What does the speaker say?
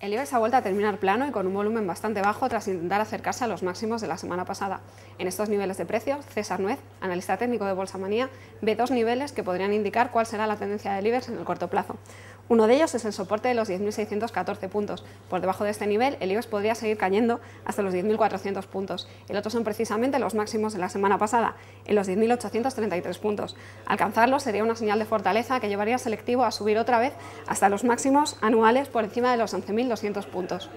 El IBEX ha vuelto a terminar plano y con un volumen bastante bajo tras intentar acercarse a los máximos de la semana pasada. En estos niveles de precios, César Nuez, analista técnico de Bolsa Manía, ve dos niveles que podrían indicar cuál será la tendencia del IBEX en el corto plazo. Uno de ellos es el soporte de los 10.614 puntos. Por debajo de este nivel, el IBEX podría seguir cayendo hasta los 10.400 puntos. El otro son precisamente los máximos de la semana pasada, en los 10.833 puntos. Alcanzarlos sería una señal de fortaleza que llevaría al selectivo a subir otra vez hasta los máximos anuales por encima de los 11.200 puntos.